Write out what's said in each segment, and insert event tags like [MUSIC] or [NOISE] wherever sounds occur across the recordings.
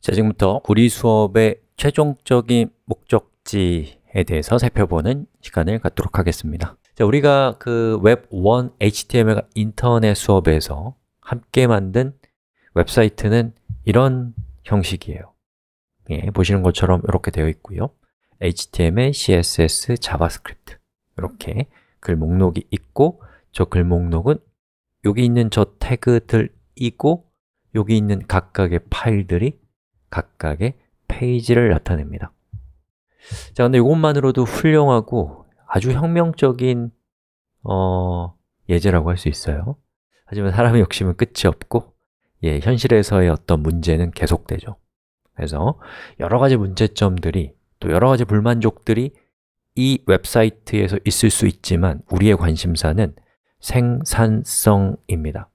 자, 지금부터 구리 수업의 최종적인 목적지에 대해서 살펴보는 시간을 갖도록 하겠습니다. 자, 우리가 그 웹 1 HTML 인터넷 수업에서 함께 만든 웹사이트는 이런 형식이에요. 예, 보시는 것처럼 이렇게 되어 있고요. HTML, CSS, JavaScript 이렇게 글 목록이 있고 저 글 목록은 여기 있는 저 태그들이고 여기 있는 각각의 파일들이 각각의 페이지를 나타냅니다 자, 근데 이것만으로도 훌륭하고 아주 혁명적인 어, 예제라고 할 수 있어요 하지만 사람의 욕심은 끝이 없고 예, 현실에서의 어떤 문제는 계속되죠 그래서 여러 가지 문제점들이 또 여러 가지 불만족들이 이 웹사이트에서 있을 수 있지만 우리의 관심사는 생산성입니다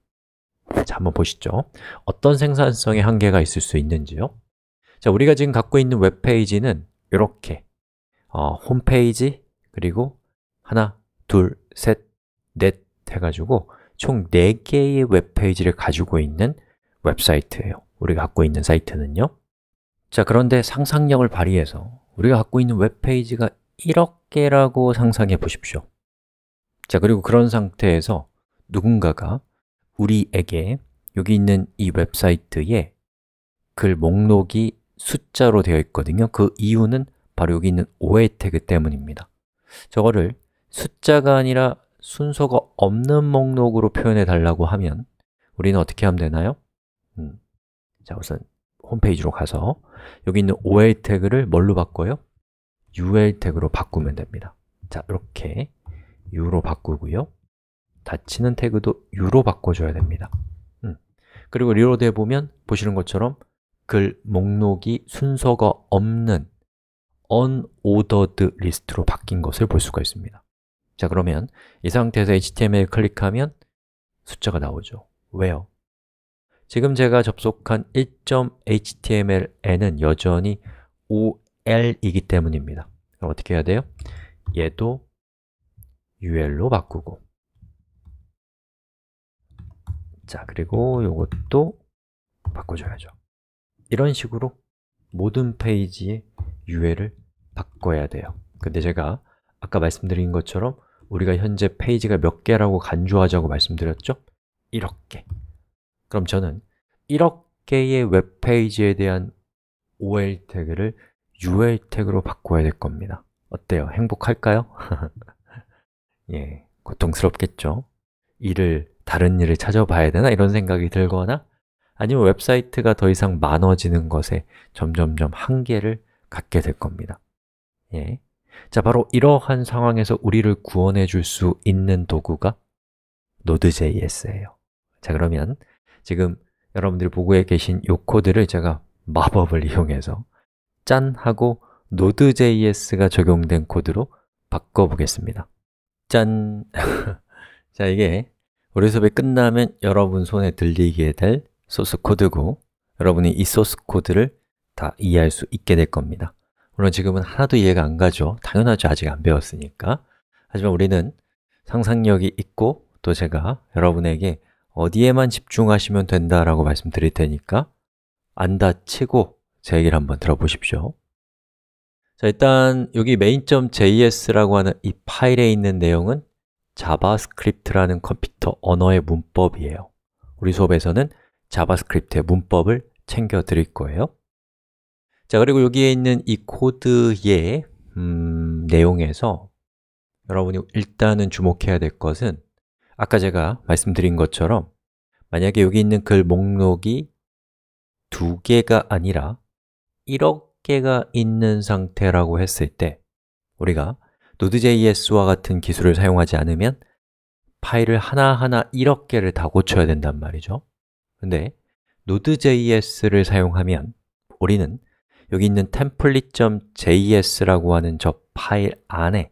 자, 한번 보시죠 어떤 생산성의 한계가 있을 수 있는지요? 자, 우리가 지금 갖고 있는 웹페이지는 이렇게 어, 홈페이지, 그리고 하나, 둘, 셋, 넷 해가지고 총 4개의 웹페이지를 가지고 있는 웹사이트예요 우리가 갖고 있는 사이트는요 자, 그런데 상상력을 발휘해서 우리가 갖고 있는 웹페이지가 1억 개라고 상상해 보십시오 자, 그리고 그런 상태에서 누군가가 우리에게 여기 있는 이 웹사이트에 글 목록이 숫자로 되어 있거든요 그 이유는 바로 여기 있는 오해 태그 때문입니다 저거를 숫자가 아니라 순서가 없는 목록으로 표현해 달라고 하면 우리는 어떻게 하면 되나요? 음. 자, 우선 홈페이지로 가서 여기 있는 OL 태그를 뭘로 바꿔요? UL 태그로 바꾸면 됩니다 자, 이렇게 U로 바꾸고요 닫히는 태그도 U로 바꿔줘야 됩니다 음. 그리고 리로드 해보면 보시는 것처럼 글 목록이 순서가 없는 unordered 리스트로 바뀐 것을 볼 수가 있습니다 자 그러면 이 상태에서 HTML 클릭하면 숫자가 나오죠 왜요? 지금 제가 접속한 1.html에는 여전히 ol이기 때문입니다 그럼 어떻게 해야 돼요? 얘도 ul로 바꾸고 자, 그리고 이것도 바꿔줘야죠 이런 식으로 모든 페이지의 유해를 바꿔야 돼요 근데 제가 아까 말씀드린 것처럼 우리가 현재 페이지가 몇 개라고 간주하자고 말씀드렸죠? 이렇게 그럼 저는 이렇게의 웹페이지에 대한 OL 태그를 UL 태그로 바꿔야 될 겁니다 어때요? 행복할까요? [LAUGHS] 예, 고통스럽겠죠? 일을, 다른 일을 찾아봐야 되나? 이런 생각이 들거나 아니면 웹사이트가 더 이상 많아지는 것에 점점점 한계를 갖게 될 겁니다 예. 자, 바로 이러한 상황에서 우리를 구원해 줄 수 있는 도구가 Node.js예요 자, 그러면 지금 여러분들이 보고 계신 이 코드를 제가 마법을 이용해서 짠! 하고 Node.js가 적용된 코드로 바꿔보겠습니다 짠! [LAUGHS] 자, 이게 우리 수업이 끝나면 여러분 손에 들리게 될 소스 코드고 여러분이 이 소스 코드를 다 이해할 수 있게 될 겁니다 물론 지금은 하나도 이해가 안 가죠 당연하죠 아직 안 배웠으니까 하지만 우리는 상상력이 있고 또 제가 여러분에게 어디에만 집중하시면 된다라고 말씀드릴 테니까 안 다치고 제 얘기를 한번 들어보십시오 자, 일단 여기 main.js라고 하는 이 파일에 있는 내용은 자바스크립트라는 컴퓨터 언어의 문법이에요 우리 수업에서는 자바스크립트의 문법을 챙겨 드릴 거예요 자, 그리고 여기에 있는 이 코드의 음, 내용에서 여러분이 일단은 주목해야 될 것은 아까 제가 말씀드린 것처럼 만약에 여기 있는 글 목록이 두 개가 아니라 1억 개가 있는 상태라고 했을 때 우리가 Node.js와 같은 기술을 사용하지 않으면 파일을 하나하나 1억 개를 다 고쳐야 된단 말이죠 근데 Node.js를 사용하면 우리는 여기 있는 template.js라고 하는 저 파일 안에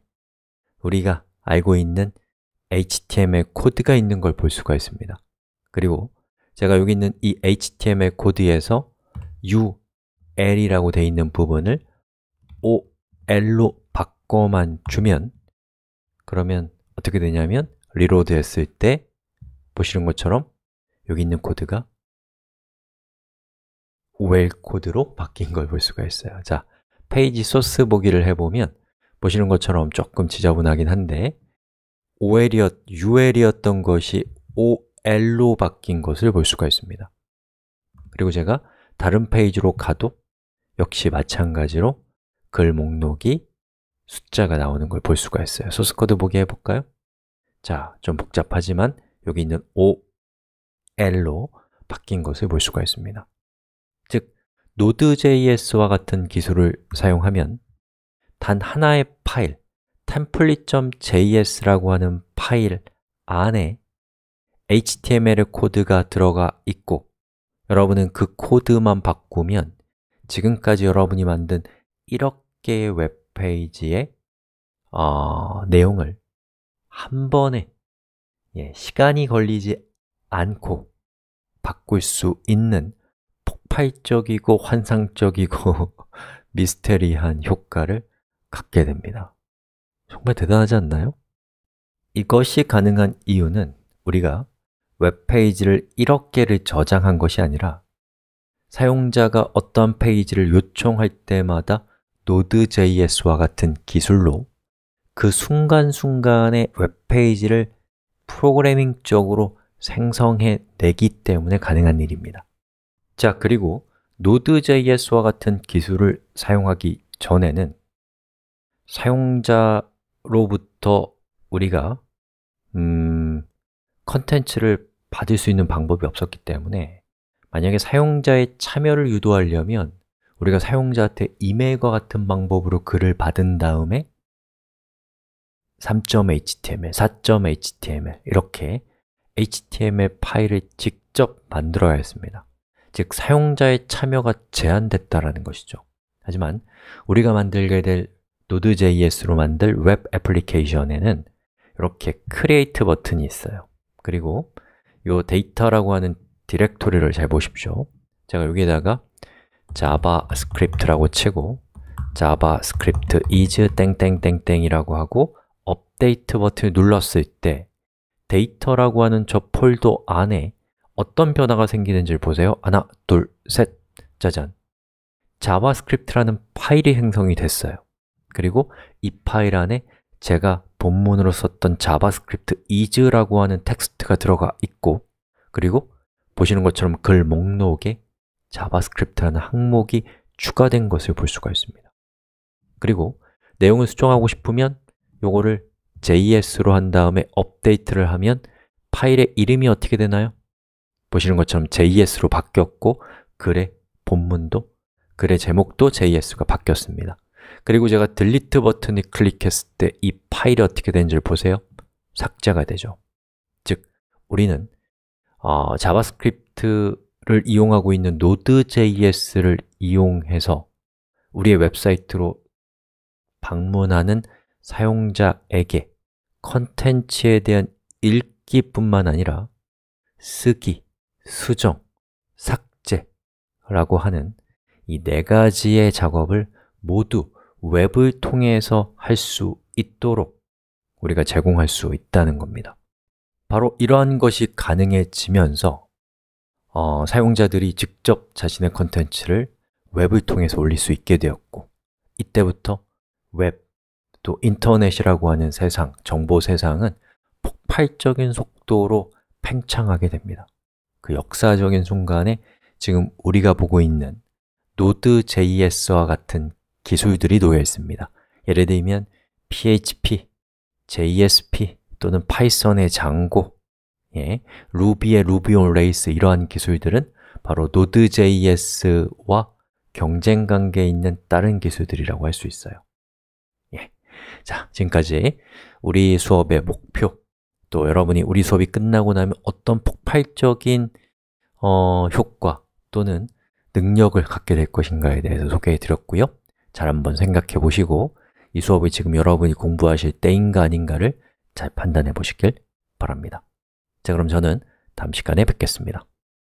우리가 알고 있는 HTML 코드가 있는 걸 볼 수가 있습니다 그리고 제가 여기 있는 이 HTML 코드에서 UL이라고 되어 있는 부분을 OL로 바꿔만 주면 그러면 어떻게 되냐면 리로드했을 때 보시는 것처럼 여기 있는 코드가 well 코드로 바뀐 걸 볼 수가 있어요 자, 페이지 소스 보기를 해보면 보시는 것처럼 조금 지저분하긴 한데 OL이었, UL이었던 것이 OL로 바뀐 것을 볼 수가 있습니다 그리고 제가 다른 페이지로 가도 역시 마찬가지로 글 목록이 숫자가 나오는 걸 볼 수가 있어요 소스 코드 보기 해볼까요? 자, 좀 복잡하지만 여기 있는 O, L로 바뀐 것을 볼 수가 있습니다. 즉, Node.js와 같은 기술을 사용하면 단 하나의 파일, template.js라고 하는 파일 안에 HTML 코드가 들어가 있고 여러분은 그 코드만 바꾸면 지금까지 여러분이 만든 1억 개의 웹페이지의 어, 내용을 한 번에 예, 시간이 걸리지 않고 바꿀 수 있는 폭발적이고 환상적이고 [LAUGHS] 미스테리한 효과를 갖게 됩니다. 정말 대단하지 않나요? 이것이 가능한 이유는 우리가 웹페이지를 1억 개를 저장한 것이 아니라 사용자가 어떠 페이지를 요청할 때마다 Node.js와 같은 기술로 그 순간순간의 웹페이지를 프로그래밍적으로 생성해내기 때문에 가능한 일입니다 자, 그리고 Node.js와 같은 기술을 사용하기 전에는 사용자로부터 우리가 음, 컨텐츠를 받을 수 있는 방법이 없었기 때문에 만약에 사용자의 참여를 유도하려면 우리가 사용자한테 이메일과 같은 방법으로 글을 받은 다음에 3.html, 4.html 이렇게 HTML 파일을 직접 만들어야 했습니다 즉, 사용자의 참여가 제한됐다는 것이죠 하지만 우리가 만들게 될 Node.js로 만들 웹 애플리케이션에는 이렇게 Create 버튼이 있어요 그리고 이 데이터라고 하는 디렉토리를 잘 보십시오 제가 여기에다가 JavaScript라고 치고 JavaScript is 땡땡땡땡이라고 하고 업데이트 버튼을 눌렀을 때 데이터라고 하는 저 폴더 안에 어떤 변화가 생기는지를 보세요 하나, 둘, 셋, 짜잔 자바스크립트라는 파일이 생성이 됐어요 그리고 이 파일 안에 제가 본문으로 썼던 자바스크립트 is라고 하는 텍스트가 들어가 있고 그리고 보시는 것처럼 글 목록에 자바스크립트라는 항목이 추가된 것을 볼 수가 있습니다 그리고 내용을 수정하고 싶으면 이거를 JS로 한 다음에 업데이트를 하면 파일의 이름이 어떻게 되나요? 보시는 것처럼 JS로 바뀌었고 글의 본문도 글의 제목도 JS가 바뀌었습니다 그리고 제가 delete 버튼을 클릭했을 때 이 파일이 어떻게 되는지를 보세요 삭제가 되죠 즉, 우리는 어, 자바스크립트를 이용하고 있는 Node.js를 이용해서 우리의 웹사이트로 방문하는 사용자에게 컨텐츠에 대한 읽기뿐만 아니라 쓰기, 수정, 삭제라고 하는 이 네 가지의 작업을 모두 웹을 통해서 할 수 있도록 우리가 제공할 수 있다는 겁니다 바로 이러한 것이 가능해지면서 어, 사용자들이 직접 자신의 컨텐츠를 웹을 통해서 올릴 수 있게 되었고 이때부터 웹또 인터넷이라고 하는 세상, 정보 세상은 폭발적인 속도로 팽창하게 됩니다. 그 역사적인 순간에 지금 우리가 보고 있는 Node.js와 같은 기술들이 놓여 있습니다. 예를 들면 PHP, JSP 또는 파이썬의 장고, 예, 루비의 루비 온 레이스 이러한 기술들은 바로 Node.js와 경쟁 관계에 있는 다른 기술들이라고 할 수 있어요. 자, 지금까지 우리 수업의 목표, 또 여러분이 우리 수업이 끝나고 나면 어떤 폭발적인 어, 효과 또는 능력을 갖게 될 것인가에 대해서 소개해 드렸고요. 잘 한번 생각해 보시고 이 수업이 지금 여러분이 공부하실 때인가 아닌가를 잘 판단해 보시길 바랍니다. 자, 그럼 저는 다음 시간에 뵙겠습니다.